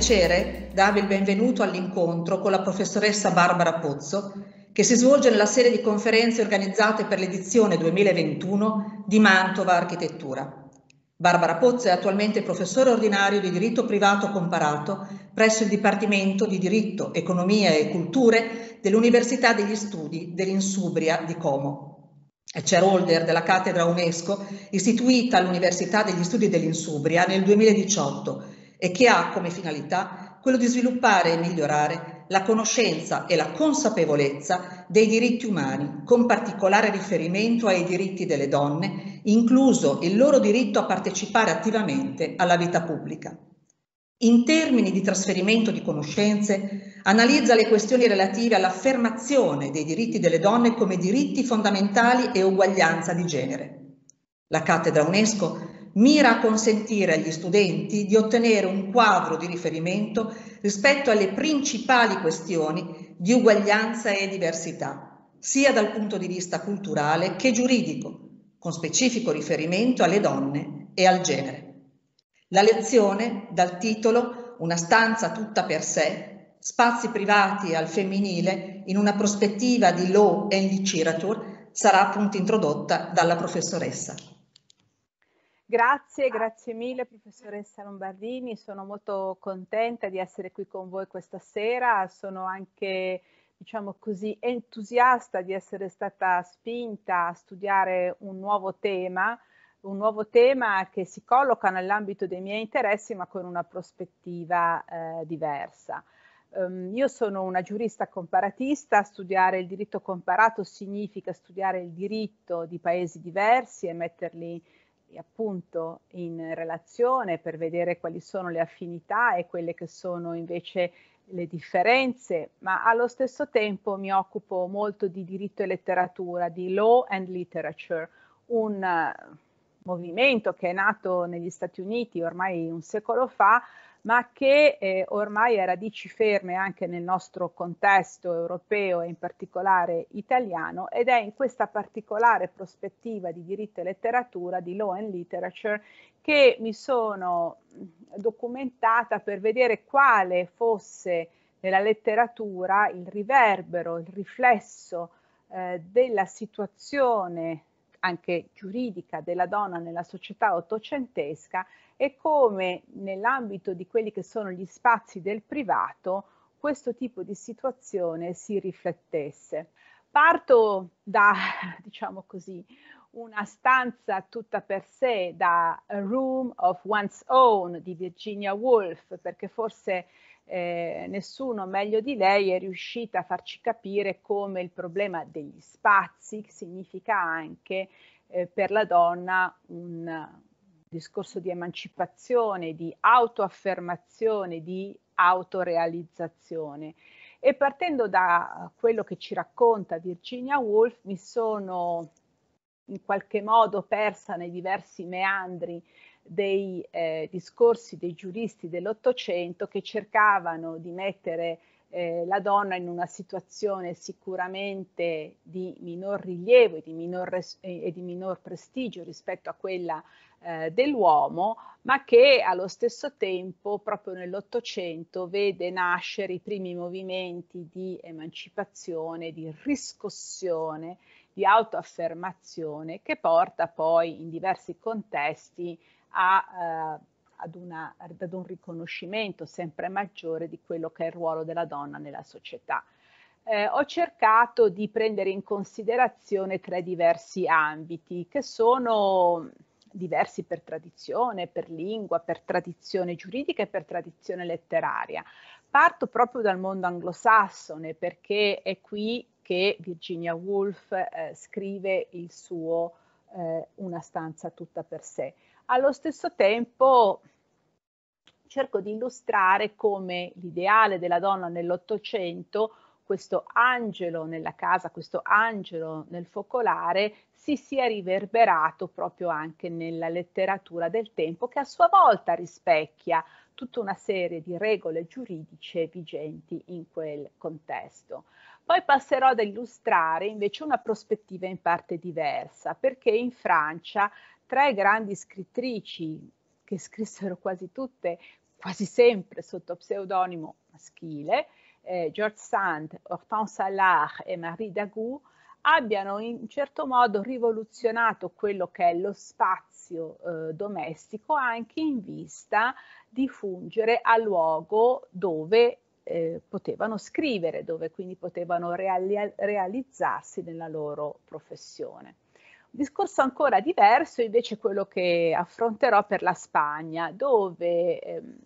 piacere darvi il benvenuto all'incontro con la professoressa Barbara Pozzo, che si svolge nella serie di conferenze organizzate per l'edizione 2021 di Mantova Architettura. Barbara Pozzo è attualmente professore ordinario di diritto privato comparato presso il Dipartimento di diritto, economia e culture dell'Università degli Studi dell'Insubria di Como. È chairholder della cattedra UNESCO istituita all'Università degli Studi dell'Insubria nel 2018 e che ha come finalità quello di sviluppare e migliorare la conoscenza e la consapevolezza dei diritti umani, con particolare riferimento ai diritti delle donne, incluso il loro diritto a partecipare attivamente alla vita pubblica. In termini di trasferimento di conoscenze, analizza le questioni relative all'affermazione dei diritti delle donne come diritti fondamentali e uguaglianza di genere. La cattedra UNESCO mira a consentire agli studenti di ottenere un quadro di riferimento rispetto alle principali questioni di uguaglianza e diversità, sia dal punto di vista culturale che giuridico, con specifico riferimento alle donne e al genere. La lezione, dal titolo Una stanza tutta per sé, spazi privati al femminile in una prospettiva di law and literature, sarà appunto introdotta dalla professoressa. Grazie, grazie mille professoressa Lombardini, sono molto contenta di essere qui con voi questa sera, sono anche diciamo così entusiasta di essere stata spinta a studiare un nuovo tema, un nuovo tema che si colloca nell'ambito dei miei interessi ma con una prospettiva eh, diversa. Um, io sono una giurista comparatista, studiare il diritto comparato significa studiare il diritto di paesi diversi e metterli in appunto in relazione per vedere quali sono le affinità e quelle che sono invece le differenze, ma allo stesso tempo mi occupo molto di diritto e letteratura, di law and literature, un eh, movimento che è nato negli Stati Uniti ormai un secolo fa, ma che eh, ormai ha radici ferme anche nel nostro contesto europeo e in particolare italiano ed è in questa particolare prospettiva di diritto e letteratura, di law and literature, che mi sono mm, documentata per vedere quale fosse nella letteratura il riverbero, il riflesso eh, della situazione anche giuridica della donna nella società ottocentesca e come nell'ambito di quelli che sono gli spazi del privato questo tipo di situazione si riflettesse. Parto da, diciamo così, una stanza tutta per sé da A Room of One's Own di Virginia Woolf, perché forse eh, nessuno meglio di lei è riuscita a farci capire come il problema degli spazi significa anche eh, per la donna un discorso di emancipazione, di autoaffermazione, di autorealizzazione. E partendo da quello che ci racconta Virginia Woolf, mi sono in qualche modo persa nei diversi meandri dei eh, discorsi dei giuristi dell'Ottocento che cercavano di mettere eh, la donna in una situazione sicuramente di minor rilievo e di minor, res- e di minor prestigio rispetto a quella eh, dell'uomo, ma che allo stesso tempo proprio nell'Ottocento vede nascere i primi movimenti di emancipazione, di riscossione, di autoaffermazione che porta poi in diversi contesti a, eh, ad, una, ad un riconoscimento sempre maggiore di quello che è il ruolo della donna nella società. Eh, ho cercato di prendere in considerazione tre diversi ambiti che sono diversi per tradizione, per lingua, per tradizione giuridica e per tradizione letteraria. Parto proprio dal mondo anglosassone perché è qui che Virginia Woolf eh, scrive il suo eh, Una stanza tutta per sé allo stesso tempo cerco di illustrare come l'ideale della donna nell'Ottocento, questo angelo nella casa, questo angelo nel focolare, si sia riverberato proprio anche nella letteratura del tempo che a sua volta rispecchia tutta una serie di regole giuridiche vigenti in quel contesto. Poi passerò ad illustrare invece una prospettiva in parte diversa, perché in Francia tre grandi scrittrici che scrissero quasi tutte, quasi sempre sotto pseudonimo maschile, eh, George Sand, Hortense Allard e Marie Dagou, abbiano in certo modo rivoluzionato quello che è lo spazio eh, domestico anche in vista di fungere a luogo dove eh, potevano scrivere, dove quindi potevano reali- realizzarsi nella loro professione. Discorso ancora diverso invece quello che affronterò per la Spagna, dove ehm,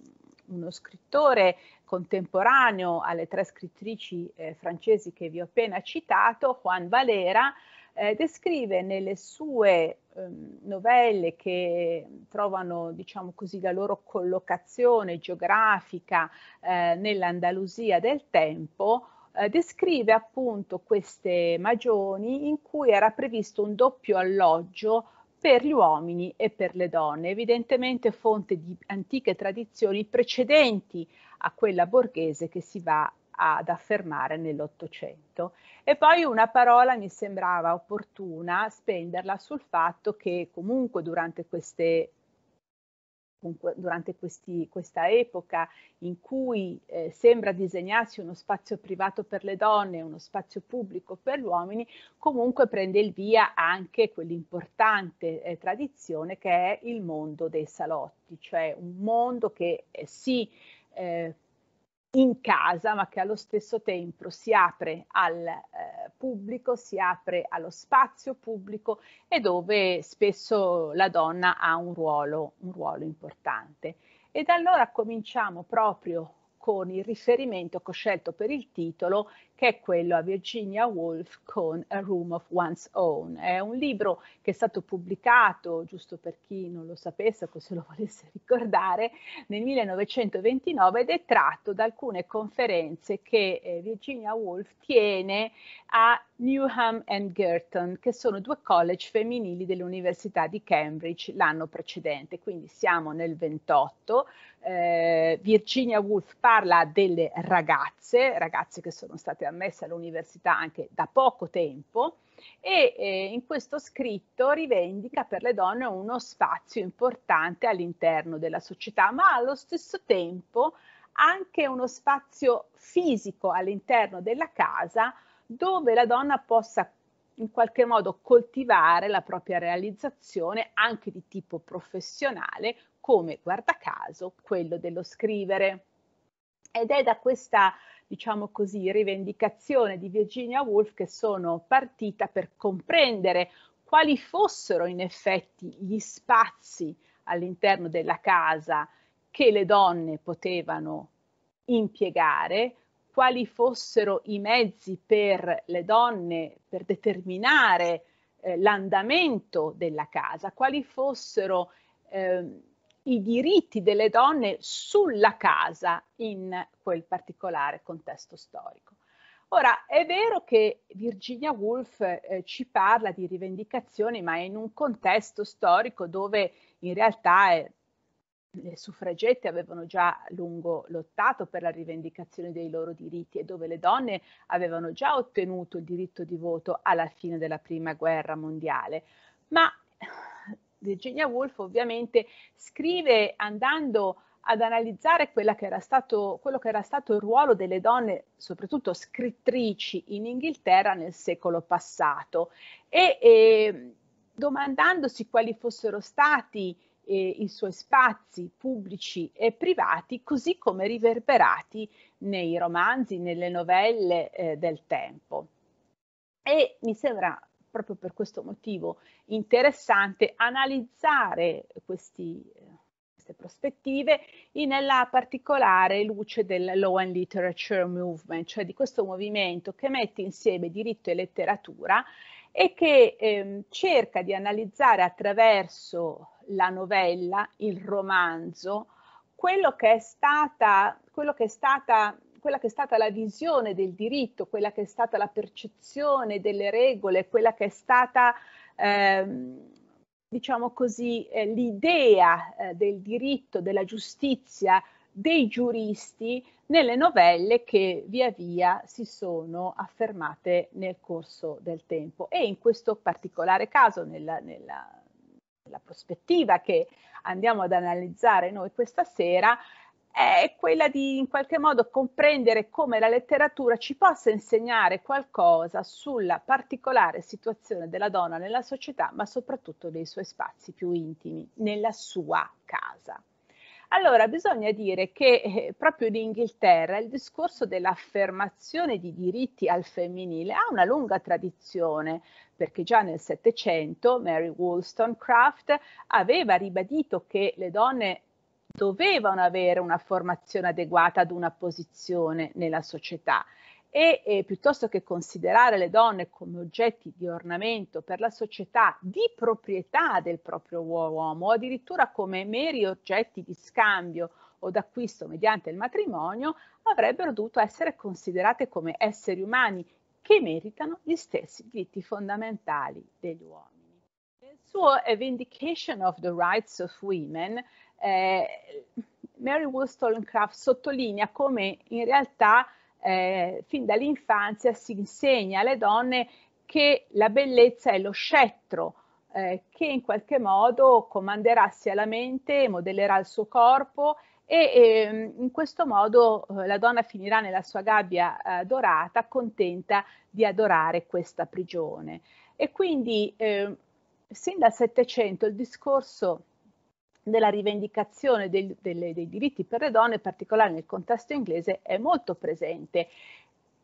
uno scrittore contemporaneo alle tre scrittrici eh, francesi che vi ho appena citato, Juan Valera, eh, descrive nelle sue ehm, novelle che trovano diciamo così, la loro collocazione geografica eh, nell'Andalusia del tempo eh, descrive appunto queste magioni in cui era previsto un doppio alloggio per gli uomini e per le donne, evidentemente fonte di antiche tradizioni precedenti a quella borghese che si va ad affermare nell'Ottocento. E poi una parola mi sembrava opportuna spenderla sul fatto che comunque durante queste con, durante questi, questa epoca in cui eh, sembra disegnarsi uno spazio privato per le donne e uno spazio pubblico per gli uomini, comunque prende il via anche quell'importante eh, tradizione che è il mondo dei salotti, cioè un mondo che eh, si eh, in casa, ma che allo stesso tempo si apre al eh, pubblico, si apre allo spazio pubblico e dove spesso la donna ha un ruolo, un ruolo importante. Ed allora cominciamo proprio con il riferimento che ho scelto per il titolo, che è quello a Virginia Woolf con A Room of One's Own. È un libro che è stato pubblicato, giusto per chi non lo sapesse o se lo volesse ricordare, nel 1929 ed è tratto da alcune conferenze che eh, Virginia Woolf tiene a Newham and Girton, che sono due college femminili dell'Università di Cambridge l'anno precedente, quindi siamo nel 28. Eh, Virginia Woolf parla delle ragazze, ragazze che sono state è ammessa all'università anche da poco tempo e eh, in questo scritto rivendica per le donne uno spazio importante all'interno della società, ma allo stesso tempo anche uno spazio fisico all'interno della casa dove la donna possa in qualche modo coltivare la propria realizzazione anche di tipo professionale, come guarda caso quello dello scrivere. Ed è da questa diciamo così, rivendicazione di Virginia Woolf che sono partita per comprendere quali fossero in effetti gli spazi all'interno della casa che le donne potevano impiegare, quali fossero i mezzi per le donne per determinare eh, l'andamento della casa, quali fossero eh, i diritti delle donne sulla casa in quel particolare contesto storico. Ora, è vero che Virginia Woolf eh, ci parla di rivendicazioni, ma in un contesto storico dove in realtà eh, le suffragette avevano già lungo lottato per la rivendicazione dei loro diritti e dove le donne avevano già ottenuto il diritto di voto alla fine della prima guerra mondiale. Ma Virginia Woolf ovviamente scrive andando ad analizzare che stato, quello che era stato il ruolo delle donne, soprattutto scrittrici in Inghilterra nel secolo passato e eh, domandandosi quali fossero stati eh, i suoi spazi pubblici e privati, così come riverberati nei romanzi, nelle novelle eh, del tempo. E mi sembra proprio per questo motivo interessante analizzare questi, queste prospettive nella particolare luce del Law and Literature Movement, cioè di questo movimento che mette insieme diritto e letteratura e che ehm, cerca di analizzare attraverso la novella, il romanzo, quello che è stata, quello che è stata quella che è stata la visione del diritto, quella che è stata la percezione delle regole, quella che è stata, ehm, diciamo così, eh, l'idea eh, del diritto, della giustizia dei giuristi nelle novelle che via via si sono affermate nel corso del tempo e in questo particolare caso nella, nella, nella prospettiva che andiamo ad analizzare noi questa sera è quella di in qualche modo comprendere come la letteratura ci possa insegnare qualcosa sulla particolare situazione della donna nella società, ma soprattutto nei suoi spazi più intimi, nella sua casa. Allora, bisogna dire che eh, proprio in Inghilterra il discorso dell'affermazione di diritti al femminile ha una lunga tradizione, perché già nel Settecento Mary Wollstonecraft aveva ribadito che le donne dovevano avere una formazione adeguata ad una posizione nella società e eh, piuttosto che considerare le donne come oggetti di ornamento per la società, di proprietà del proprio uomo o addirittura come meri oggetti di scambio o d'acquisto mediante il matrimonio, avrebbero dovuto essere considerate come esseri umani che meritano gli stessi diritti fondamentali degli uomini saw a eh, vindication of the rights of women, eh, Mary Wollstonecraft sottolinea come in realtà eh, fin dall'infanzia si insegna alle donne che la bellezza è lo scettro eh, che in qualche modo comanderà sia la mente, modellerà il suo corpo e, e ehm, in questo modo eh, la donna finirà nella sua gabbia eh, dorata contenta di adorare questa prigione. E quindi eh, sin dal Settecento il discorso della rivendicazione del, delle, dei diritti per le donne, in particolare nel contesto inglese, è molto presente.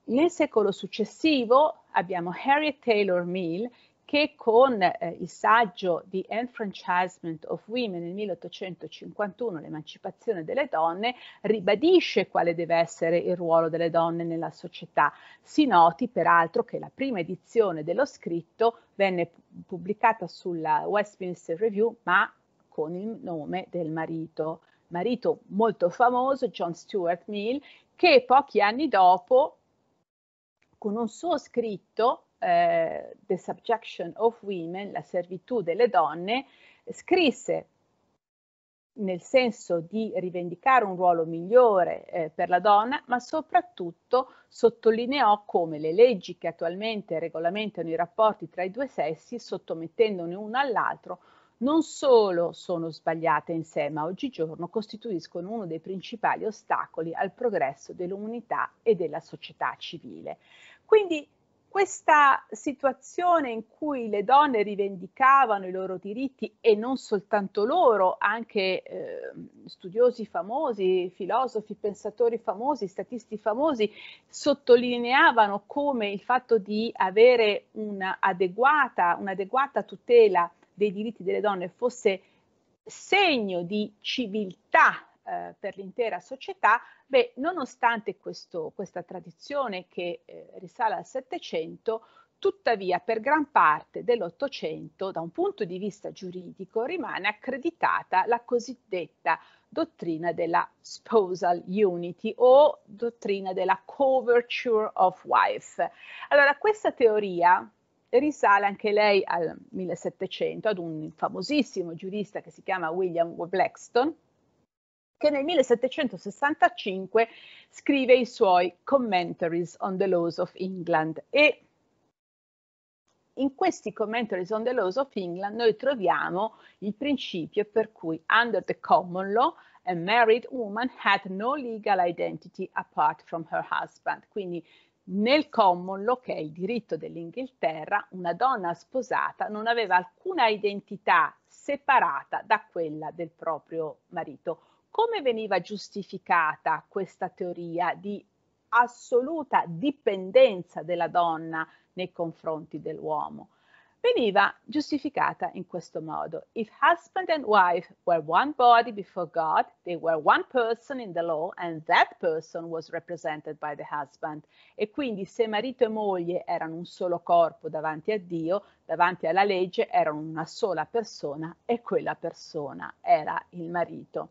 Nel secolo successivo abbiamo Harriet Taylor Mill che con eh, il saggio di Enfranchisement of Women nel 1851, l'emancipazione delle donne, ribadisce quale deve essere il ruolo delle donne nella società. Si noti peraltro che la prima edizione dello scritto venne pubblicata sulla Westminster Review, ma con il nome del marito, marito molto famoso, John Stuart Mill, che pochi anni dopo, con un suo scritto, eh, The Subjection of Women, la servitù delle donne, scrisse nel senso di rivendicare un ruolo migliore eh, per la donna, ma soprattutto sottolineò come le leggi che attualmente regolamentano i rapporti tra i due sessi, sottomettendone uno all'altro, non solo sono sbagliate in sé, ma oggigiorno costituiscono uno dei principali ostacoli al progresso dell'umanità e della società civile. Quindi questa situazione in cui le donne rivendicavano i loro diritti e non soltanto loro, anche eh, studiosi famosi, filosofi, pensatori famosi, statisti famosi, sottolineavano come il fatto di avere un'adeguata, un'adeguata tutela dei diritti delle donne fosse segno di civiltà eh, per l'intera società, beh, nonostante questo, questa tradizione che eh, risale al Settecento, tuttavia per gran parte dell'Ottocento, da un punto di vista giuridico, rimane accreditata la cosiddetta dottrina della spousal unity o dottrina della coverture of wife. Allora, questa teoria risale anche lei al 1700 ad un famosissimo giurista che si chiama William Blackstone, che nel 1765 scrive i suoi Commentaries on the Laws of England e in questi Commentaries on the Laws of England noi troviamo il principio per cui under the common law a married woman had no legal identity apart from her husband. Quindi nel common law, che è il diritto dell'Inghilterra, una donna sposata non aveva alcuna identità separata da quella del proprio marito come veniva giustificata questa teoria di assoluta dipendenza della donna nei confronti dell'uomo? Veniva giustificata in questo modo. If husband and wife were one body before God, they were one person in the law and that person was represented by the husband. E quindi se marito e moglie erano un solo corpo davanti a Dio, davanti alla legge erano una sola persona e quella persona era il marito.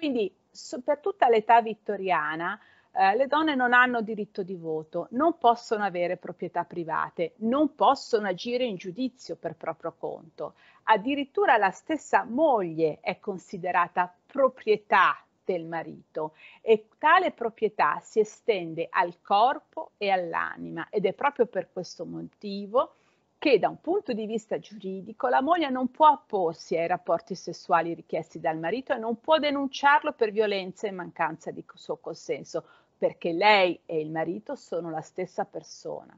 Quindi so, per tutta l'età vittoriana eh, le donne non hanno diritto di voto, non possono avere proprietà private, non possono agire in giudizio per proprio conto. Addirittura la stessa moglie è considerata proprietà del marito e tale proprietà si estende al corpo e all'anima ed è proprio per questo motivo che da un punto di vista giuridico la moglie non può opporsi ai rapporti sessuali richiesti dal marito e non può denunciarlo per violenza e mancanza di suo consenso, perché lei e il marito sono la stessa persona.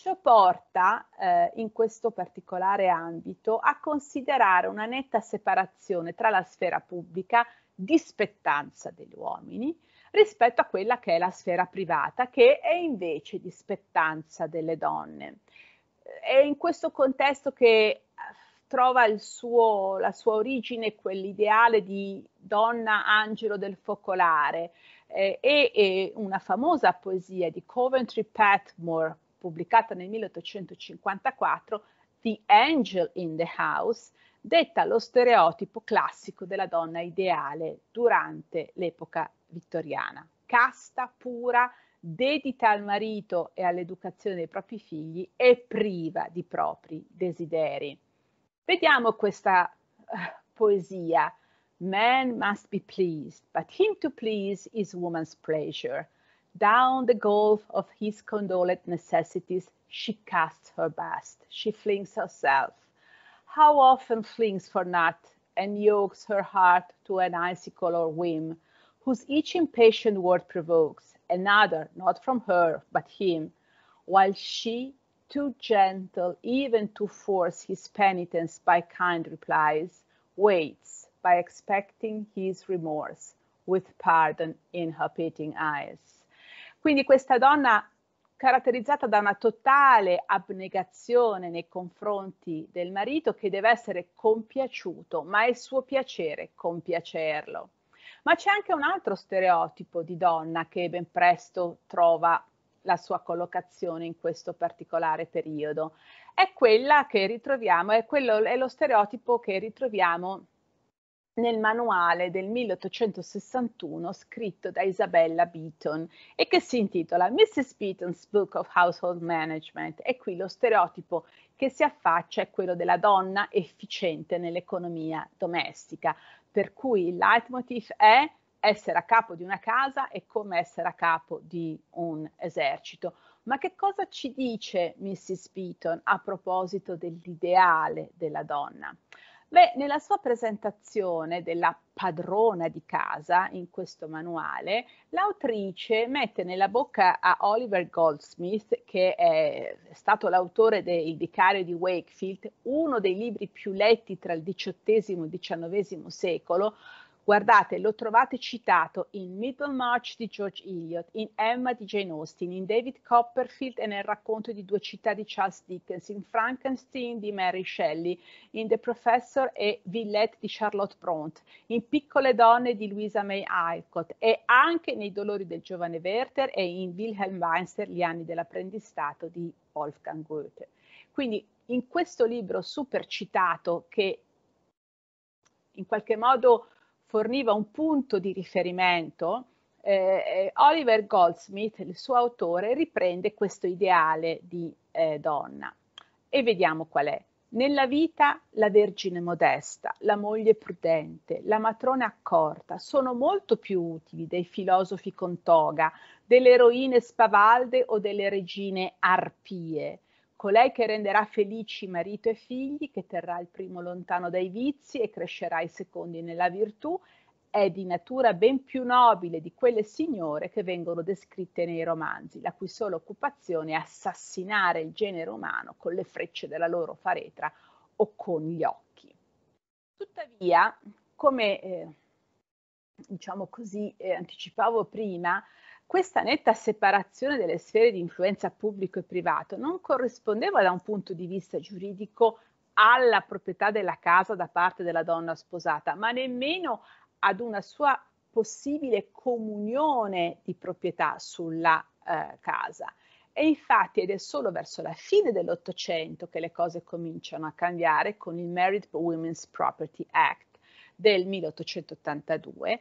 Ciò porta eh, in questo particolare ambito a considerare una netta separazione tra la sfera pubblica di spettanza degli uomini rispetto a quella che è la sfera privata, che è invece di spettanza delle donne. È in questo contesto che eh, trova suo, la sua origine quell'ideale di donna angelo del focolare eh, e, e una famosa poesia di Coventry Patmore pubblicata nel 1854, The Angel in the House, detta lo stereotipo classico della donna ideale durante l'epoca vittoriana, casta, pura, dedita al marito e all'educazione dei propri figli e priva di propri desideri. Vediamo questa eh, poesia. Man must be pleased, but him to please is woman's pleasure. Down the gulf of his condolent necessities, she casts her best, she flings herself. How often flings for not and yokes her heart to an icicle or whim, whose each impatient word provokes another, not from her, but him, while she, too gentle even to force his penitence by kind replies, waits by expecting his remorse with pardon in her pitying eyes. Quindi questa donna caratterizzata da una totale abnegazione nei confronti del marito che deve essere compiaciuto, ma è suo piacere compiacerlo. Ma c'è anche un altro stereotipo di donna che ben presto trova la sua collocazione in questo particolare periodo. È quella che ritroviamo, è, quello, è lo stereotipo che ritroviamo nel manuale del 1861 scritto da Isabella Beaton e che si intitola Mrs. Beaton's Book of Household Management e qui lo stereotipo che si affaccia è quello della donna efficiente nell'economia domestica, per cui il leitmotiv è essere a capo di una casa è come essere a capo di un esercito. Ma che cosa ci dice Mrs. Beaton a proposito dell'ideale della donna? Beh, nella sua presentazione della padrona di casa in questo manuale, l'autrice mette nella bocca a Oliver Goldsmith, che è stato l'autore del Vicario di Wakefield, uno dei libri più letti tra il XVIII e il XIX secolo, Guardate, lo trovate citato in Middlemarch di George Eliot, in Emma di Jane Austen, in David Copperfield e nel racconto di Due città di Charles Dickens, in Frankenstein di Mary Shelley, in The Professor e Villette di Charlotte Bront, in Piccole donne di Louisa May Alcott e anche nei Dolori del giovane Werther e in Wilhelm Weinster, Gli anni dell'apprendistato di Wolfgang Goethe. Quindi in questo libro super citato che in qualche modo forniva un punto di riferimento, eh, eh, Oliver Goldsmith, il suo autore, riprende questo ideale di eh, donna. E vediamo qual è. Nella vita la vergine modesta, la moglie prudente, la matrona accorta sono molto più utili dei filosofi con toga, delle eroine spavalde o delle regine arpie colei che renderà felici marito e figli, che terrà il primo lontano dai vizi e crescerà i secondi nella virtù, è di natura ben più nobile di quelle signore che vengono descritte nei romanzi, la cui sola occupazione è assassinare il genere umano con le frecce della loro faretra o con gli occhi. Tuttavia, come eh, diciamo così eh, anticipavo prima, questa netta separazione delle sfere di influenza pubblico e privato non corrispondeva da un punto di vista giuridico alla proprietà della casa da parte della donna sposata, ma nemmeno ad una sua possibile comunione di proprietà sulla eh, casa. E infatti ed è solo verso la fine dell'Ottocento che le cose cominciano a cambiare con il Married Women's Property Act del 1882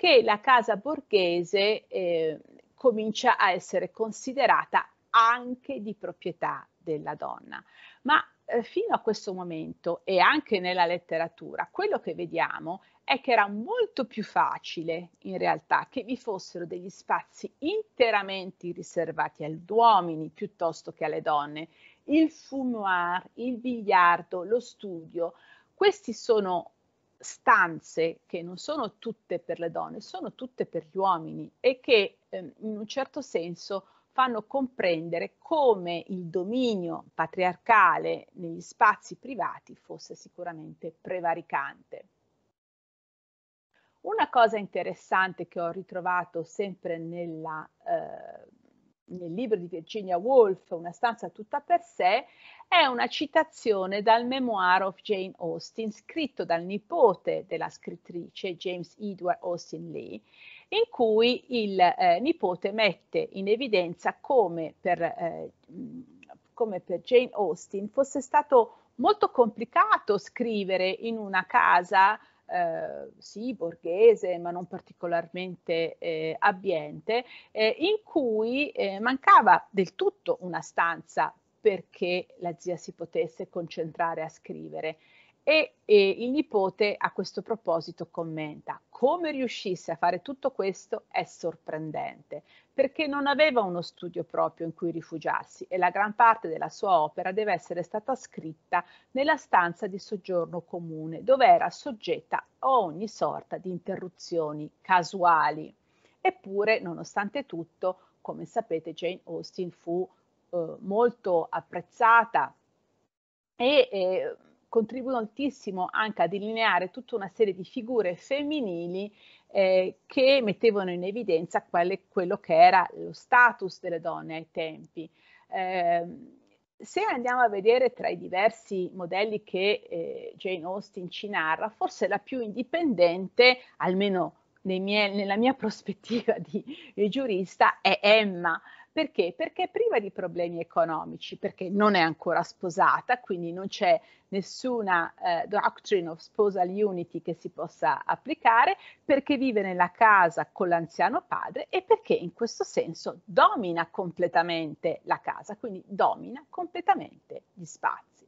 che la casa borghese eh, comincia a essere considerata anche di proprietà della donna. Ma eh, fino a questo momento e anche nella letteratura, quello che vediamo è che era molto più facile in realtà che vi fossero degli spazi interamente riservati agli uomini piuttosto che alle donne. Il fumoir, il biliardo, lo studio, questi sono stanze che non sono tutte per le donne, sono tutte per gli uomini e che ehm, in un certo senso fanno comprendere come il dominio patriarcale negli spazi privati fosse sicuramente prevaricante. Una cosa interessante che ho ritrovato sempre nella eh, nel libro di Virginia Woolf, Una stanza tutta per sé, è una citazione dal memoir of Jane Austen, scritto dal nipote della scrittrice James Edward Austen Lee, in cui il eh, nipote mette in evidenza come per, eh, come per Jane Austen fosse stato molto complicato scrivere in una casa eh, sì, borghese, ma non particolarmente eh, abbiente, eh, in cui eh, mancava del tutto una stanza perché la zia si potesse concentrare a scrivere. E, e il nipote a questo proposito commenta, come riuscisse a fare tutto questo è sorprendente, perché non aveva uno studio proprio in cui rifugiarsi e la gran parte della sua opera deve essere stata scritta nella stanza di soggiorno comune, dove era soggetta a ogni sorta di interruzioni casuali. Eppure, nonostante tutto, come sapete, Jane Austen fu eh, molto apprezzata e eh, contribuiscono moltissimo anche a delineare tutta una serie di figure femminili eh, che mettevano in evidenza quelle, quello che era lo status delle donne ai tempi. Eh, se andiamo a vedere tra i diversi modelli che eh, Jane Austen ci narra, forse la più indipendente, almeno mie, nella mia prospettiva di, di giurista, è Emma. Perché? Perché è priva di problemi economici, perché non è ancora sposata, quindi non c'è nessuna eh, doctrine of spousal unity che si possa applicare, perché vive nella casa con l'anziano padre e perché in questo senso domina completamente la casa, quindi domina completamente gli spazi.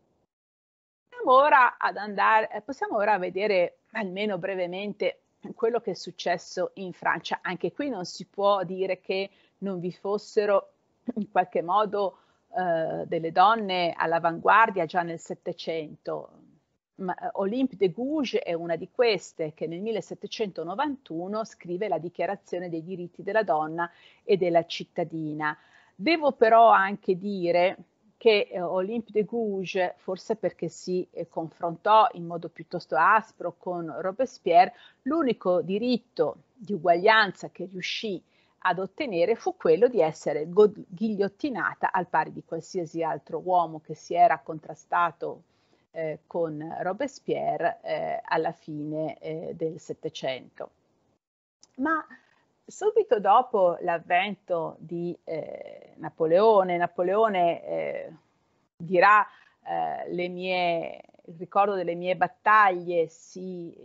Possiamo ora, andare, eh, possiamo ora vedere almeno brevemente quello che è successo in Francia. Anche qui non si può dire che non vi fossero in qualche modo eh, delle donne all'avanguardia già nel Settecento. Eh, Olympe de Gouges è una di queste che nel 1791 scrive la Dichiarazione dei diritti della donna e della cittadina. Devo però anche dire che eh, Olympe de Gouges, forse perché si eh, confrontò in modo piuttosto aspro con Robespierre, l'unico diritto di uguaglianza che riuscì a ad ottenere fu quello di essere ghigliottinata al pari di qualsiasi altro uomo che si era contrastato eh, con Robespierre eh, alla fine eh, del Settecento. Ma subito dopo l'avvento di eh, Napoleone, Napoleone eh, dirà eh, le mie, il ricordo delle mie battaglie si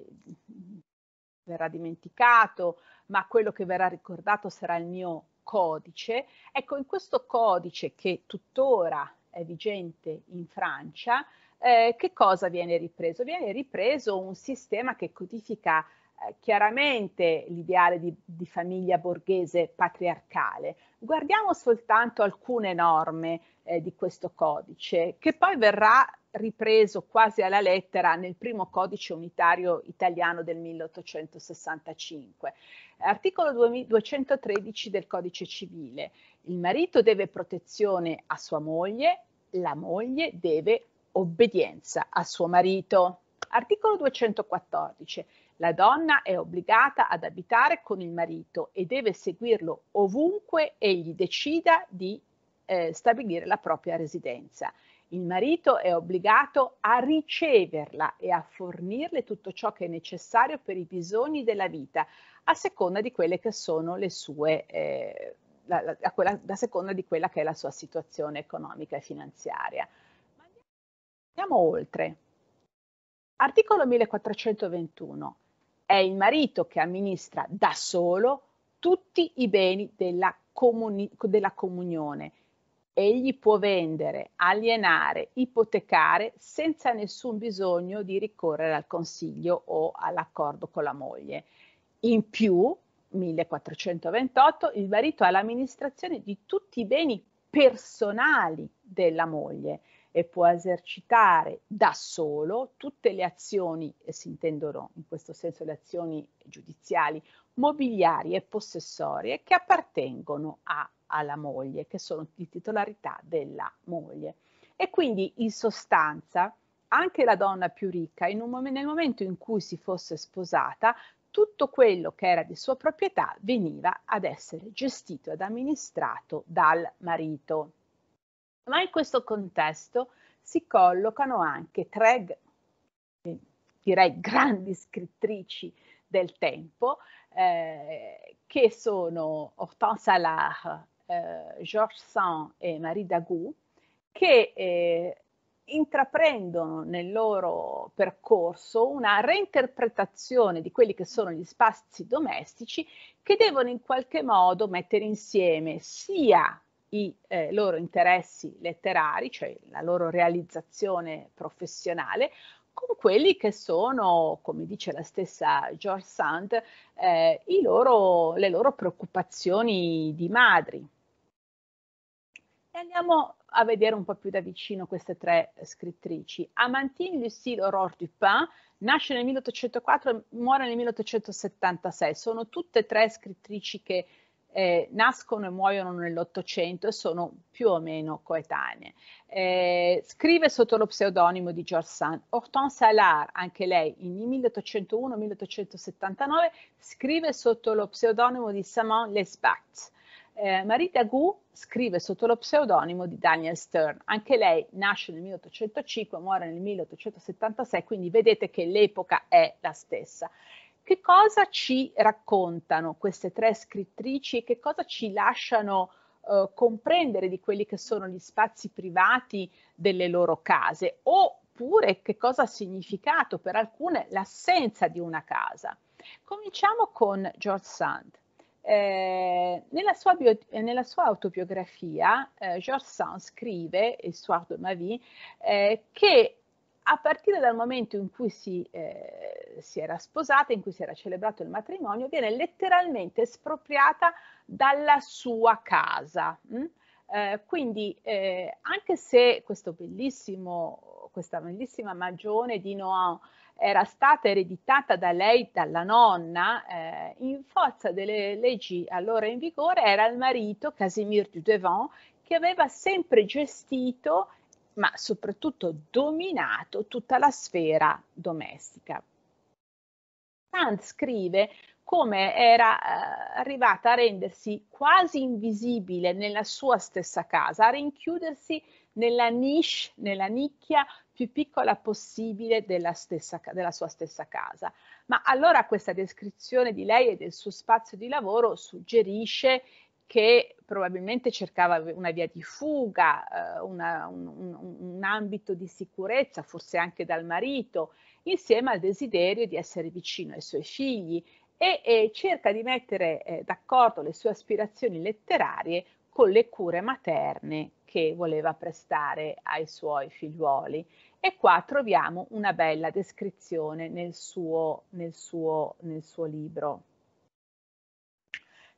verrà dimenticato, ma quello che verrà ricordato sarà il mio codice. Ecco, in questo codice che tuttora è vigente in Francia, eh, che cosa viene ripreso? Viene ripreso un sistema che codifica eh, chiaramente l'ideale di, di, famiglia borghese patriarcale. Guardiamo soltanto alcune norme eh, di questo codice, che poi verrà ripreso quasi alla lettera nel primo codice unitario italiano del 1865. Articolo 213 del codice civile. Il marito deve protezione a sua moglie, la moglie deve obbedienza a suo marito. Articolo 214. La donna è obbligata ad abitare con il marito e deve seguirlo ovunque egli decida di eh, stabilire la propria residenza il marito è obbligato a riceverla e a fornirle tutto ciò che è necessario per i bisogni della vita, a seconda di quelle che sono le sue, eh, a, quella, a seconda di quella che è la sua situazione economica e finanziaria. Ma andiamo oltre. Articolo 1421. È il marito che amministra da solo tutti i beni della, comuni- della comunione egli può vendere, alienare, ipotecare senza nessun bisogno di ricorrere al consiglio o all'accordo con la moglie. In più, 1428, il marito ha l'amministrazione di tutti i beni personali della moglie e può esercitare da solo tutte le azioni, e si intendono in questo senso le azioni giudiziali, mobiliari e possessorie che appartengono a alla moglie, che sono di titolarità della moglie. E quindi in sostanza anche la donna più ricca, un, nel momento in cui si fosse sposata, tutto quello che era di sua proprietà veniva ad essere gestito ed amministrato dal marito. Ma in questo contesto si collocano anche tre, direi, grandi scrittrici del tempo, eh, che sono Hortense Allard, eh, Georges Saint e Marie Dagou, che eh, intraprendono nel loro percorso una reinterpretazione di quelli che sono gli spazi domestici che devono in qualche modo mettere insieme sia i eh, loro interessi letterari, cioè la loro realizzazione professionale, con quelli che sono, come dice la stessa George Sand, eh, loro, le loro preoccupazioni di madri. E andiamo a vedere un po' più da vicino queste tre scrittrici. Amantine Lucille Aurore Dupin nasce nel 1804 e muore nel 1876. Sono tutte e tre scrittrici che eh, nascono e muoiono nell'Ottocento e sono più o meno coetanee. Eh, scrive sotto lo pseudonimo di George Sand. Hortense Allard, anche lei, in 1801-1879, scrive sotto lo pseudonimo di Saman Lesbat. Eh, Marie Dagout, scrive sotto lo pseudonimo di Daniel Stern. Anche lei nasce nel 1805, muore nel 1876, quindi vedete che l'epoca è la stessa. Che cosa ci raccontano queste tre scrittrici e che cosa ci lasciano eh, comprendere di quelli che sono gli spazi privati delle loro case? Oppure che cosa ha significato per alcune l'assenza di una casa? Cominciamo con George Sand. Eh, nella, sua bio, eh, nella, sua autobiografia eh, Georges Sand scrive, Histoire de ma vie, eh, che a partire dal momento in cui si, eh, si, era sposata, in cui si era celebrato il matrimonio, viene letteralmente espropriata dalla sua casa. Mm? Eh, quindi, eh, anche se questo bellissimo, questa bellissima magione di Noah era stata ereditata da lei, dalla nonna, eh, in forza delle leggi allora in vigore, era il marito Casimir Dudevant che aveva sempre gestito, ma soprattutto dominato, tutta la sfera domestica. Kant scrive come era eh, arrivata a rendersi quasi invisibile nella sua stessa casa, a rinchiudersi nella niche, nella nicchia più piccola possibile della, stessa, della sua stessa casa. Ma allora questa descrizione di lei e del suo spazio di lavoro suggerisce che probabilmente cercava una via di fuga, eh, una, un, un, un, ambito di sicurezza, forse anche dal marito, insieme al desiderio di essere vicino ai suoi figli e, e cerca di mettere eh, d'accordo le sue aspirazioni letterarie con le cure materne che voleva prestare ai suoi figliuoli. E qua troviamo una bella descrizione nel suo, nel suo, nel suo libro.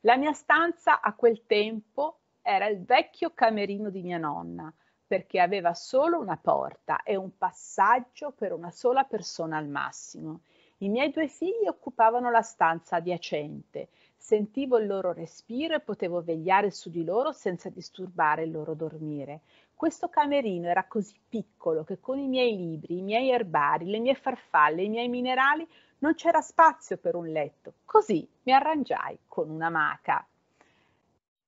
La mia stanza a quel tempo era il vecchio camerino di mia nonna, perché aveva solo una porta e un passaggio per una sola persona al massimo. I miei due figli occupavano la stanza adiacente. Sentivo il loro respiro e potevo vegliare su di loro senza disturbare il loro dormire. Questo camerino era così piccolo che con i miei libri, i miei erbari, le mie farfalle, i miei minerali non c'era spazio per un letto. Così mi arrangiai con un'amaca.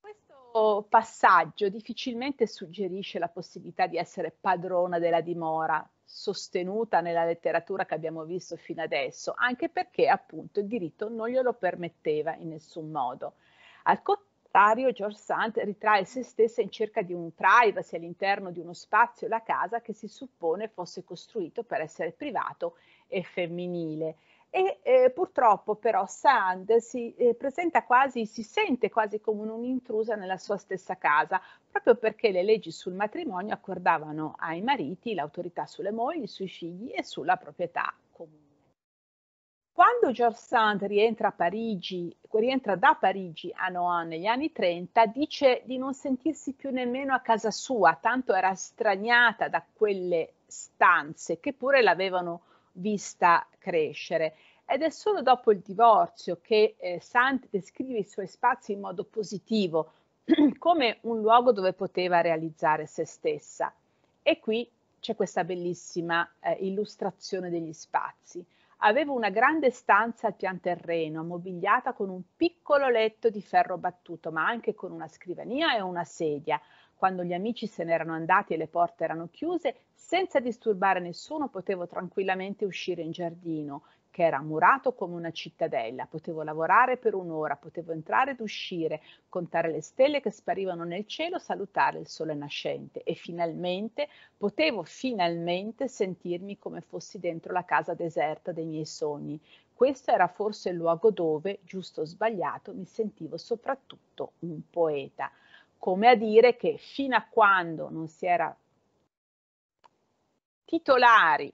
Questo passaggio difficilmente suggerisce la possibilità di essere padrona della dimora, sostenuta nella letteratura che abbiamo visto fino adesso, anche perché appunto il diritto non glielo permetteva in nessun modo. Al contrario, contrario, George Sand ritrae se stessa in cerca di un privacy all'interno di uno spazio, la casa, che si suppone fosse costruito per essere privato e femminile. E eh, purtroppo però Sand si eh, presenta quasi, si sente quasi come un'intrusa nella sua stessa casa, proprio perché le leggi sul matrimonio accordavano ai mariti l'autorità sulle mogli, sui figli e sulla proprietà comune. Quando George Sand rientra, a Parigi, rientra da Parigi a Noan negli anni 30, dice di non sentirsi più nemmeno a casa sua, tanto era straniata da quelle stanze che pure l'avevano vista crescere. Ed è solo dopo il divorzio che eh, Sand descrive i suoi spazi in modo positivo, come un luogo dove poteva realizzare se stessa. E qui c'è questa bellissima eh, illustrazione degli spazi. Avevo una grande stanza al pian terreno, ammobigliata con un piccolo letto di ferro battuto, ma anche con una scrivania e una sedia. Quando gli amici se n'erano andati e le porte erano chiuse, senza disturbare nessuno potevo tranquillamente uscire in giardino che era murato come una cittadella, potevo lavorare per un'ora, potevo entrare ed uscire, contare le stelle che sparivano nel cielo, salutare il sole nascente e finalmente potevo finalmente sentirmi come fossi dentro la casa deserta dei miei sogni. Questo era forse il luogo dove, giusto o sbagliato, mi sentivo soprattutto un poeta, come a dire che fino a quando non si era titolari,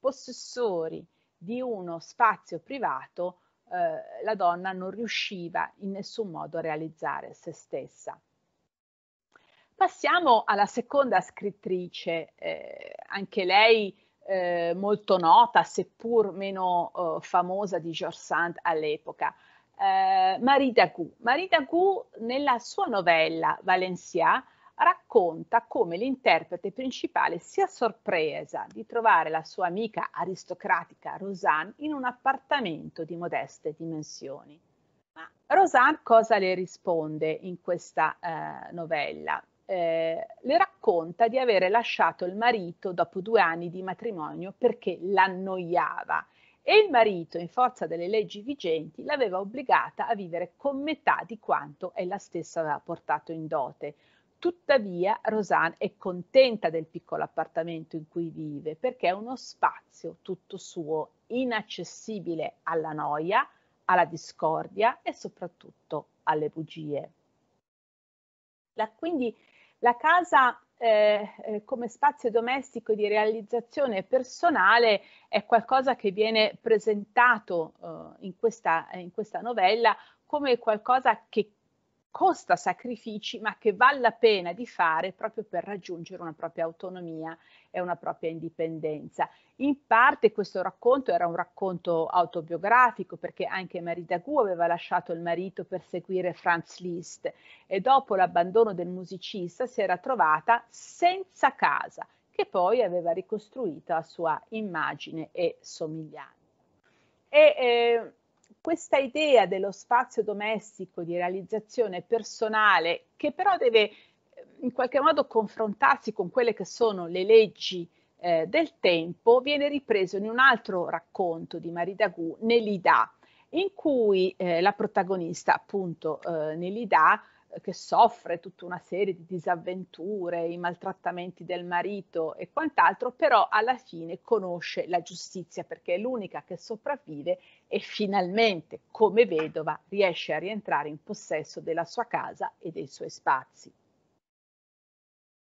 possessori di uno spazio privato eh, la donna non riusciva in nessun modo a realizzare se stessa. Passiamo alla seconda scrittrice, eh, anche lei eh, molto nota, seppur meno eh, famosa di George Sand all'epoca, eh, Marie Gu. Marie Gu nella sua novella Valencia racconta come l'interprete principale sia sorpresa di trovare la sua amica aristocratica Roseanne in un appartamento di modeste dimensioni. Ma Roseanne cosa le risponde in questa eh, novella? Eh, le racconta di avere lasciato il marito dopo due anni di matrimonio perché l'annoiava e il marito, in forza delle leggi vigenti, l'aveva obbligata a vivere con metà di quanto ella stessa aveva portato in dote, Tuttavia Rosanne è contenta del piccolo appartamento in cui vive perché è uno spazio tutto suo, inaccessibile alla noia, alla discordia e soprattutto alle bugie. La, quindi la casa eh, eh come spazio domestico di realizzazione personale è qualcosa che viene presentato eh, in, questa, in questa novella come qualcosa che costa sacrifici ma che vale la pena di fare proprio per raggiungere una propria autonomia e una propria indipendenza. In parte questo racconto era un racconto autobiografico perché anche Marie Dagou aveva lasciato il marito per seguire Franz Liszt e dopo l'abbandono del musicista si era trovata senza casa che poi aveva ricostruito a sua immagine e somiglianza. E, eh, questa idea dello spazio domestico di realizzazione personale che però deve eh, in qualche modo confrontarsi con quelle che sono le leggi eh, del tempo viene ripreso in un altro racconto di Marie Maridagù, Nelida, in cui eh, la protagonista appunto eh, Nelida che soffre tutta una serie di disavventure, i maltrattamenti del marito e quant'altro, però alla fine conosce la giustizia perché è l'unica che sopravvive e finalmente, come vedova, riesce a rientrare in possesso della sua casa e dei suoi spazi.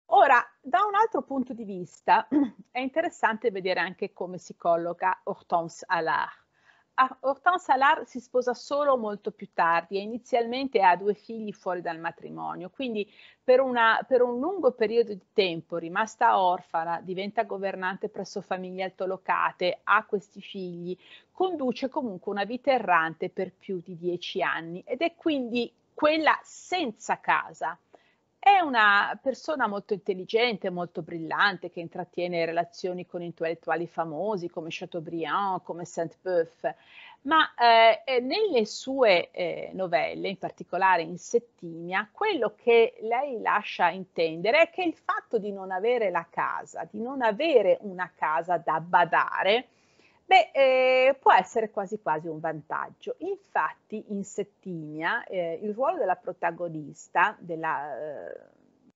Ora, da un altro punto di vista, è interessante vedere anche come si colloca Hortense Allard Ah, Hortense Salar si sposa solo molto più tardi e inizialmente ha due figli fuori dal matrimonio, quindi per, una, per un lungo periodo di tempo, rimasta orfana, diventa governante presso famiglie altolocate, ha questi figli, conduce comunque una vita errante per più di dieci anni ed è quindi quella senza casa. È una persona molto intelligente, molto brillante, che intrattiene relazioni con intellettuali famosi come Chateaubriand, come Saint-Beuve, ma eh, eh, nelle sue eh, novelle, in particolare in Settimia, quello che lei lascia intendere è che il fatto di non avere la casa, di non avere una casa da badare, Beh, eh, può essere quasi quasi un vantaggio. Infatti in Settimia eh, il ruolo della protagonista della, eh,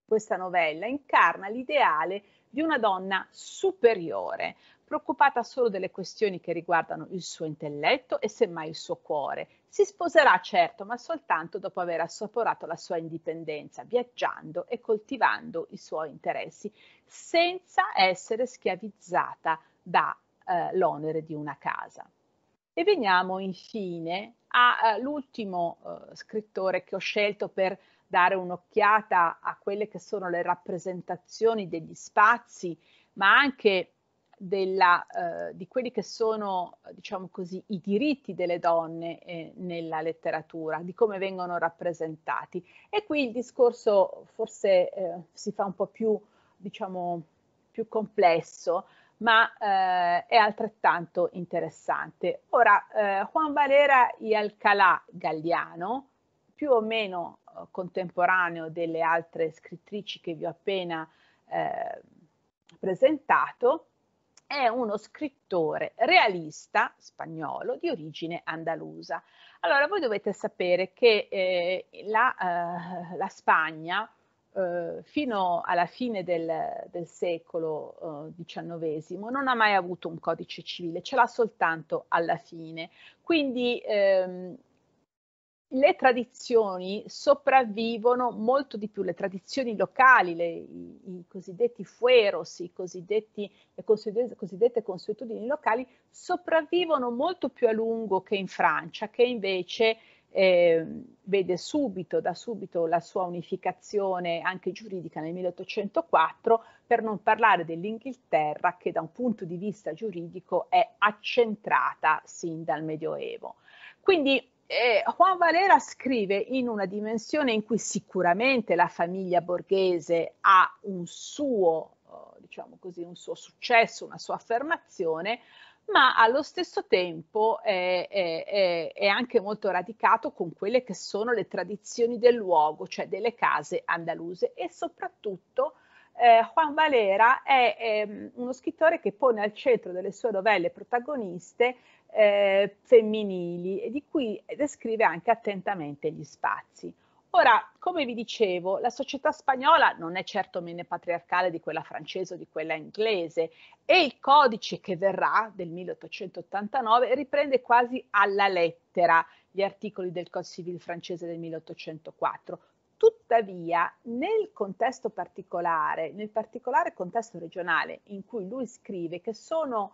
questa novella incarna l'ideale di una donna superiore, preoccupata solo delle questioni che riguardano il suo intelletto e semmai il suo cuore. Si sposerà certo, ma soltanto dopo aver assaporato la sua indipendenza, viaggiando e coltivando i suoi interessi, senza essere schiavizzata da eh, l'onere di una casa. E veniamo infine all'ultimo eh, eh, scrittore che ho scelto per dare un'occhiata a quelle che sono le rappresentazioni degli spazi, ma anche della, eh, di quelli che sono, diciamo così, i diritti delle donne eh, nella letteratura, di come vengono rappresentati. E qui il discorso forse eh, si fa un po' più, diciamo, più complesso, ma eh, è altrettanto interessante. Ora, eh, Juan Valera y Alcalá Galliano, più o meno eh, contemporaneo delle altre scrittrici che vi ho appena eh, presentato, è uno scrittore realista spagnolo di origine andalusa. Allora, voi dovete sapere che eh, la, la Spagna eh, fino alla fine del, del secolo eh, XIX non ha mai avuto un codice civile, ce l'ha soltanto alla fine. Quindi ehm, le tradizioni sopravvivono molto di più, le tradizioni locali, le, i, i, cosiddetti fueros, i cosiddetti, le cosiddette, consuetudini locali sopravvivono molto più a lungo che in Francia, che invece eh, vede subito, da subito la sua unificazione anche giuridica nel 1804, per non parlare dell'Inghilterra che da un punto di vista giuridico è accentrata sin dal Medioevo. Quindi eh, Juan Valera scrive in una dimensione in cui sicuramente la famiglia borghese ha un suo, eh, diciamo così, un suo successo, una sua affermazione, ma allo stesso tempo è, è, è, anche molto radicato con quelle che sono le tradizioni del luogo, cioè delle case andaluse e soprattutto eh, Juan Valera è, è, mm, uno scrittore che pone al centro delle sue novelle protagoniste eh, femminili e di cui descrive anche attentamente gli spazi. Ora, come vi dicevo, la società spagnola non è certo meno patriarcale di quella francese o di quella inglese e il codice che verrà del 1889 riprende quasi alla lettera gli articoli del Code civile francese del 1804. Tuttavia, nel contesto particolare, nel particolare contesto regionale in cui lui scrive che sono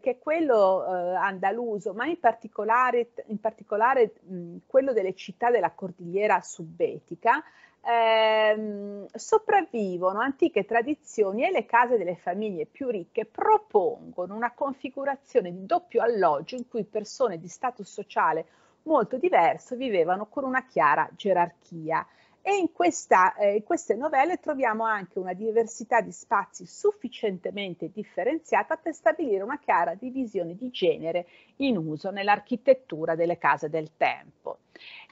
che è quello eh, andaluso, ma in particolare, in particolare mh, quello delle città della cordigliera subbetica, ehm, sopravvivono antiche tradizioni e le case delle famiglie più ricche propongono una configurazione di doppio alloggio in cui persone di status sociale molto diverso vivevano con una chiara gerarchia. E in, questa, eh, in queste novelle troviamo anche una diversità di spazi sufficientemente differenziata per stabilire una chiara divisione di genere in uso nell'architettura delle case del tempo.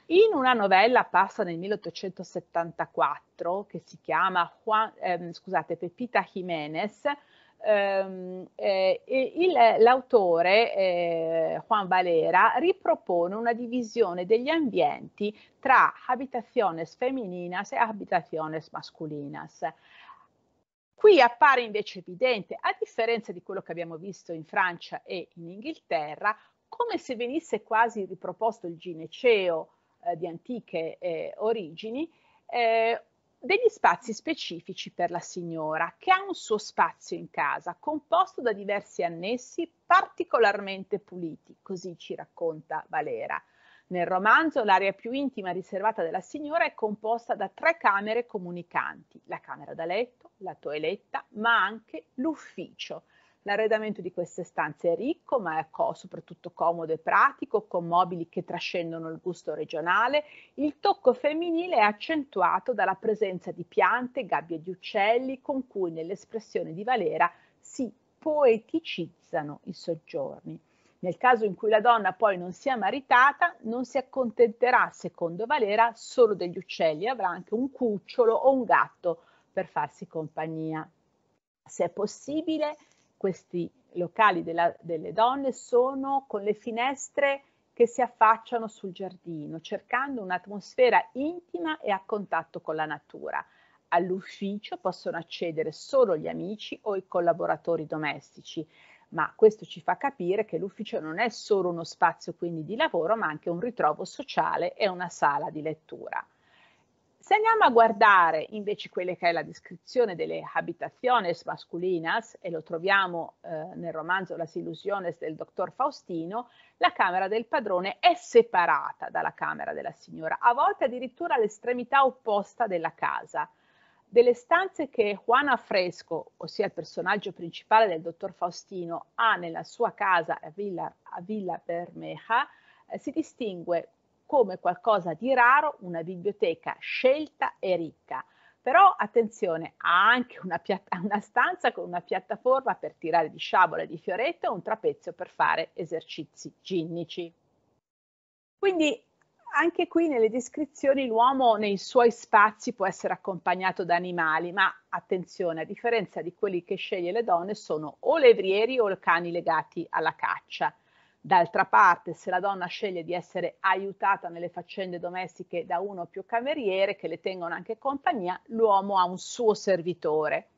In una novella passa nel 1874 che si chiama Juan, ehm, scusate, Pepita Jiménez, Ehm, eh, il, l'autore eh, Juan Valera ripropone una divisione degli ambienti tra habitaciones femeninas e habitaciones masculinas. Qui appare invece evidente, a differenza di quello che abbiamo visto in Francia e in Inghilterra, come se venisse quasi riproposto il gineceo eh, di antiche eh, origini, eh, degli spazi specifici per la signora, che ha un suo spazio in casa, composto da diversi annessi particolarmente puliti, così ci racconta Valera. Nel romanzo l'area più intima riservata della signora è composta da tre camere comunicanti, la camera da letto, la toeletta, ma anche l'ufficio, L'arredamento di queste stanze è ricco, ma è co- soprattutto comodo e pratico, con mobili che trascendono il gusto regionale. Il tocco femminile è accentuato dalla presenza di piante, gabbie di uccelli, con cui nell'espressione di Valera si poeticizzano i soggiorni. Nel caso in cui la donna poi non sia maritata, non si accontenterà, secondo Valera, solo degli uccelli, avrà anche un cucciolo o un gatto per farsi compagnia. Se è possibile, questi locali della, delle donne sono con le finestre che si affacciano sul giardino, cercando un'atmosfera intima e a contatto con la natura. All'ufficio possono accedere solo gli amici o i collaboratori domestici, ma questo ci fa capire che l'ufficio non è solo uno spazio quindi di lavoro, ma anche un ritrovo sociale e una sala di lettura. Se andiamo a guardare invece quella che è la descrizione delle habitaciones masculinas, e lo troviamo eh, nel romanzo Las illusiones del dottor Faustino, la camera del padrone è separata dalla camera della signora, a volte addirittura all'estremità opposta della casa. Delle stanze che Juana Fresco, ossia il personaggio principale del dottor Faustino, ha nella sua casa a Villa, a Villa Bermeja, eh, si distingue come qualcosa di raro una biblioteca scelta e ricca. Però attenzione, ha anche una, piatta, una stanza con una piattaforma per tirare di sciabola e di fioretto e un trapezio per fare esercizi ginnici. Quindi anche qui nelle descrizioni l'uomo nei suoi spazi può essere accompagnato da animali, ma attenzione, a differenza di quelli che sceglie le donne, sono o levrieri o cani legati alla caccia. D'altra parte, se la donna sceglie di essere aiutata nelle faccende domestiche da uno o più cameriere che le tengono anche compagnia, l'uomo ha un suo servitore.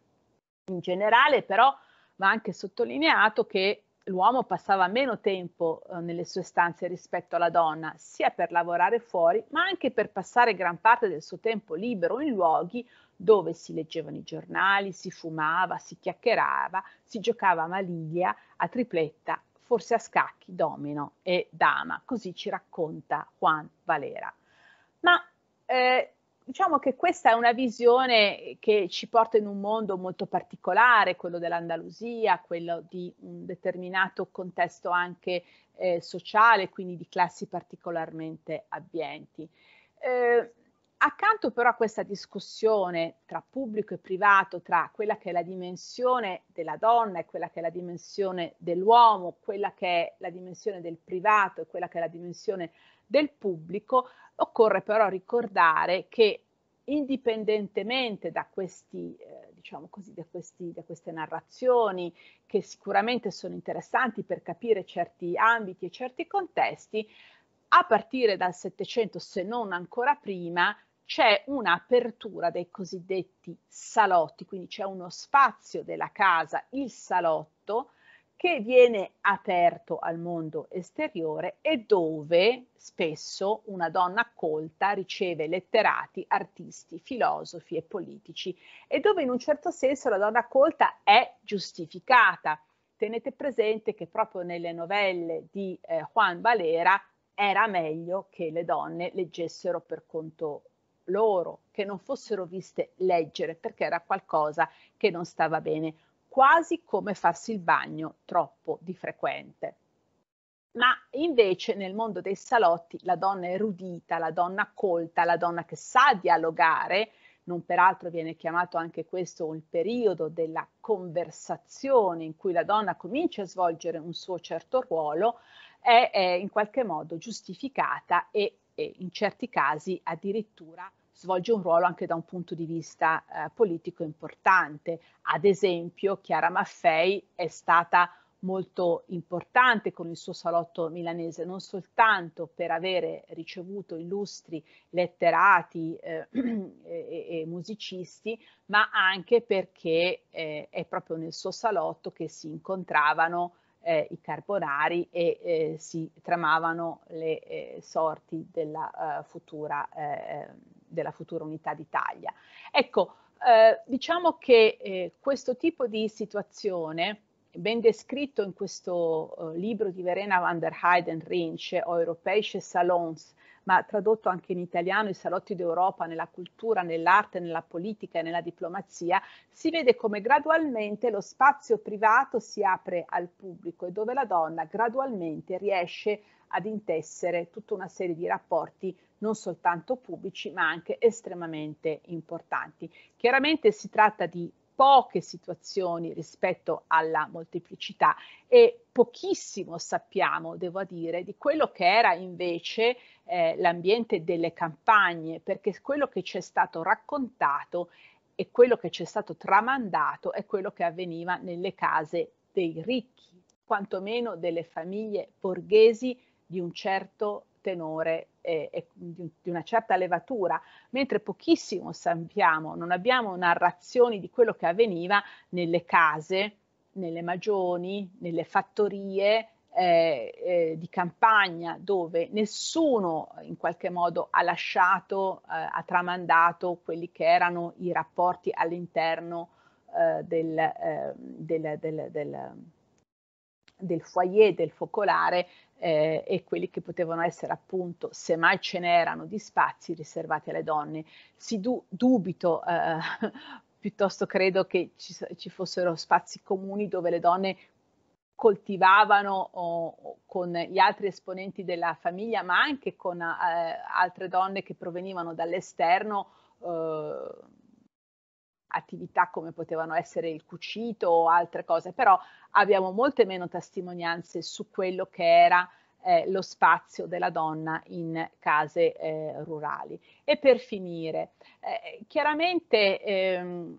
In generale, però, va anche sottolineato che l'uomo passava meno tempo eh, nelle sue stanze rispetto alla donna, sia per lavorare fuori, ma anche per passare gran parte del suo tempo libero in luoghi dove si leggevano i giornali, si fumava, si chiacchierava, si giocava a maliglia, a tripletta forse a scacchi, domino e dama, così ci racconta Juan Valera. Ma eh, diciamo che questa è una visione che ci porta in un mondo molto particolare, quello dell'Andalusia, quello di un determinato contesto anche eh, sociale, quindi di classi particolarmente abbienti. Eh, Accanto però a questa discussione tra pubblico e privato, tra quella che è la dimensione della donna e quella che è la dimensione dell'uomo, quella che è la dimensione del privato e quella che è la dimensione del pubblico, occorre però ricordare che indipendentemente da, questi, eh, diciamo così, da, questi, da queste narrazioni che sicuramente sono interessanti per capire certi ambiti e certi contesti, a partire dal Settecento, se non ancora prima, c'è un'apertura dei cosiddetti salotti, quindi c'è uno spazio della casa, il salotto, che viene aperto al mondo esteriore e dove spesso una donna colta riceve letterati, artisti, filosofi e politici e dove in un certo senso la donna colta è giustificata. Tenete presente che proprio nelle novelle di eh, Juan Valera era meglio che le donne leggessero per conto loro, che non fossero viste leggere perché era qualcosa che non stava bene, quasi come farsi il bagno troppo di frequente. Ma invece nel mondo dei salotti la donna erudita, la donna colta, la donna che sa dialogare, non peraltro viene chiamato anche questo il periodo della conversazione in cui la donna comincia a svolgere un suo certo ruolo, è, è in qualche modo giustificata e, e in certi casi addirittura svolge un ruolo anche da un punto di vista eh, politico importante. Ad esempio, Chiara Maffei è stata molto importante con il suo salotto milanese, non soltanto per avere ricevuto illustri letterati eh, e, musicisti, ma anche perché eh, è proprio nel suo salotto che si incontravano eh, i carbonari e eh, si tramavano le eh, sorti della, eh, futura, eh, della futura unità d'Italia. Ecco, eh, diciamo che questo tipo di situazione ben descritto in questo libro di Verena van der heiden Rinch, o Europäische Salons ma tradotto anche in italiano i salotti d'Europa nella cultura, nell'arte, nella politica e nella diplomazia, si vede come gradualmente lo spazio privato si apre al pubblico e dove la donna gradualmente riesce ad intessere tutta una serie di rapporti non soltanto pubblici ma anche estremamente importanti. Chiaramente si tratta di poche situazioni rispetto alla molteplicità e pochissimo sappiamo, devo dire, di quello che era invece eh, l'ambiente delle campagne, perché quello che ci è stato raccontato e quello che ci è stato tramandato è quello che avveniva nelle case dei ricchi, quantomeno delle famiglie borghesi di un certo tenore eh, e, e di una certa levatura, mentre pochissimo sappiamo, non abbiamo narrazioni di quello che avveniva nelle case, nelle magioni, nelle fattorie, eh, eh, di campagna dove nessuno eh, in qualche modo ha lasciato, eh, ha tramandato quelli che erano i rapporti all'interno del, del, del, del del foyer, del focolare eh, e quelli che potevano essere appunto, se mai ce n'erano, di spazi riservati alle donne. Si du- dubito, eh, piuttosto credo che ci, ci, fossero spazi comuni dove le donne coltivavano oh, con gli altri esponenti della famiglia, ma anche con eh, altre donne che provenivano dall'esterno, eh, attività come potevano essere il cucito o altre cose, però abbiamo molte meno testimonianze su quello che era eh, lo spazio della donna in case eh, rurali. E per finire, eh, chiaramente... Ehm,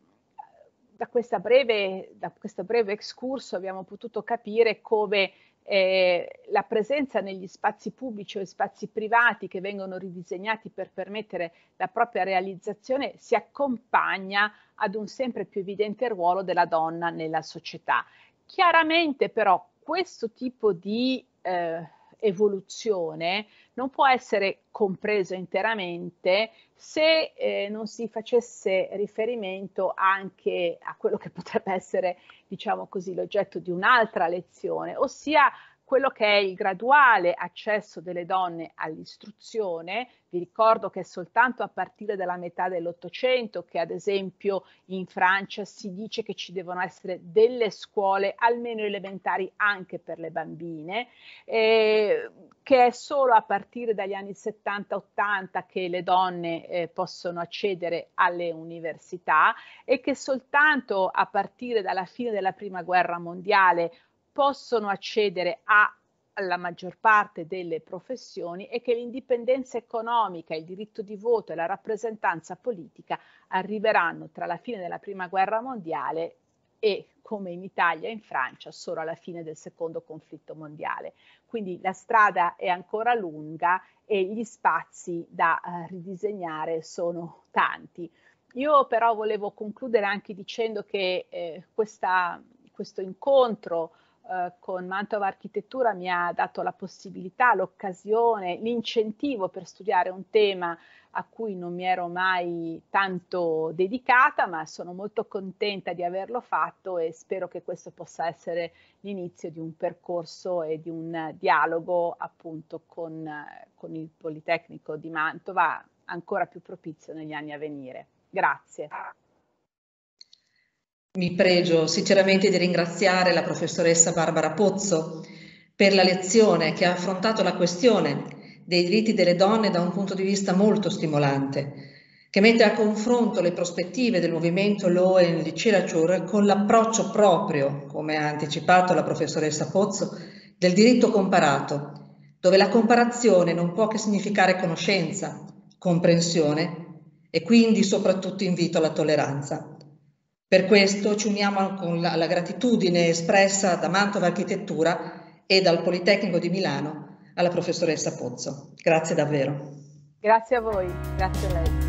da, breve, da, questo breve excurso abbiamo potuto capire come eh, la presenza negli spazi pubblici o spazi privati che vengono ridisegnati per permettere la propria realizzazione si accompagna ad un sempre più evidente ruolo della donna nella società. Chiaramente però questo tipo di eh, evoluzione non può essere compreso interamente se eh, non si facesse riferimento anche a quello che potrebbe essere, diciamo così, l'oggetto di un'altra lezione, ossia quello che è il graduale accesso delle donne all'istruzione. Vi ricordo che è soltanto a partire dalla metà dell'Ottocento che ad esempio in Francia si dice che ci devono essere delle scuole almeno elementari anche per le bambine, eh, che è solo a partire dagli anni 70-80 che le donne eh, possono accedere alle università e che soltanto a partire dalla fine della Prima Guerra Mondiale possono accedere a alla maggior parte delle professioni e che l'indipendenza economica, il diritto di voto e la rappresentanza politica arriveranno tra la fine della Prima Guerra Mondiale e, come in Italia e in Francia, solo alla fine del secondo conflitto mondiale. Quindi la strada è ancora lunga e gli spazi da eh, ridisegnare sono tanti. Io però volevo concludere anche dicendo che eh, questa, questo incontro eh, con Mantova Architettura mi ha dato la possibilità, l'occasione, l'incentivo per studiare un tema a cui non mi ero mai tanto dedicata, ma sono molto contenta di averlo fatto e spero che questo possa essere l'inizio di un percorso e di un dialogo appunto con, con il Politecnico di Mantova ancora più propizio negli anni a venire. Grazie. Mi pregio sinceramente di ringraziare la professoressa Barbara Pozzo per la lezione che ha affrontato la questione dei diritti delle donne da un punto di vista molto stimolante, che mette a confronto le prospettive del movimento Law and Literature con l'approccio proprio, come ha anticipato la professoressa Pozzo, del diritto comparato, dove la comparazione non può che significare conoscenza, comprensione e quindi soprattutto invito alla tolleranza. Per questo ci uniamo con la, la gratitudine espressa da Mantova Architettura e dal Politecnico di Milano alla professoressa Pozzo. Grazie davvero. Grazie a voi, grazie a lei.